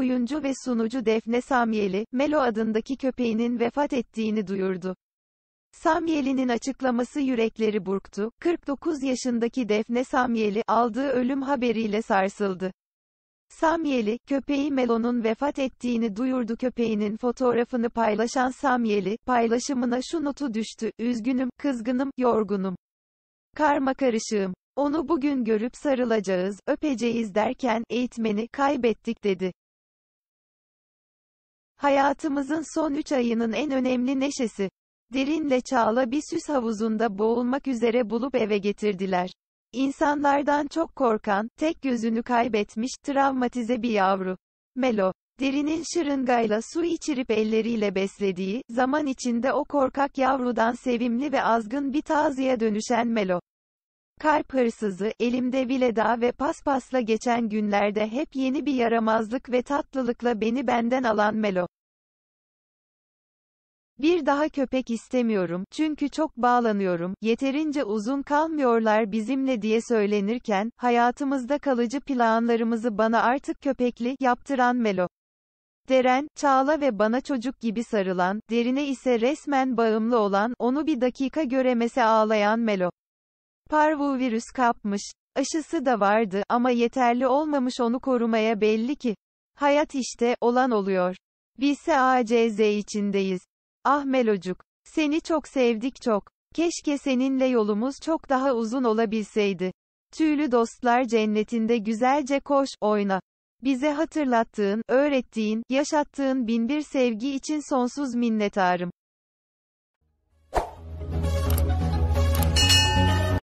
oyuncu ve sunucu Defne Samyeli, Melo adındaki köpeğinin vefat ettiğini duyurdu. Samyeli'nin açıklaması yürekleri burktu, 49 yaşındaki Defne Samyeli, aldığı ölüm haberiyle sarsıldı. Samyeli, köpeği Melo'nun vefat ettiğini duyurdu köpeğinin fotoğrafını paylaşan Samyeli, paylaşımına şu notu düştü, üzgünüm, kızgınım, yorgunum. Karma karışığım. Onu bugün görüp sarılacağız, öpeceğiz derken, eğitmeni, kaybettik dedi. Hayatımızın son 3 ayının en önemli neşesi. Derinle Çağla bir süs havuzunda boğulmak üzere bulup eve getirdiler. İnsanlardan çok korkan, tek gözünü kaybetmiş, travmatize bir yavru. Melo, derinin şırıngayla su içirip elleriyle beslediği, zaman içinde o korkak yavrudan sevimli ve azgın bir taziye dönüşen Melo. Kalp hırsızı, elimde vileda ve paspasla geçen günlerde hep yeni bir yaramazlık ve tatlılıkla beni benden alan Melo. Bir daha köpek istemiyorum, çünkü çok bağlanıyorum, yeterince uzun kalmıyorlar bizimle diye söylenirken, hayatımızda kalıcı planlarımızı bana artık köpekli, yaptıran Melo. Deren, Çağla ve bana çocuk gibi sarılan, derine ise resmen bağımlı olan, onu bir dakika göremese ağlayan Melo. Parvovirüs kapmış. Aşısı da vardı ama yeterli olmamış onu korumaya belli ki. Hayat işte, olan oluyor. Bilse ACZ içindeyiz. Ah Melocuk. Seni çok sevdik çok. Keşke seninle yolumuz çok daha uzun olabilseydi. Tüylü dostlar cennetinde güzelce koş, oyna. Bize hatırlattığın, öğrettiğin, yaşattığın binbir sevgi için sonsuz minnetarım.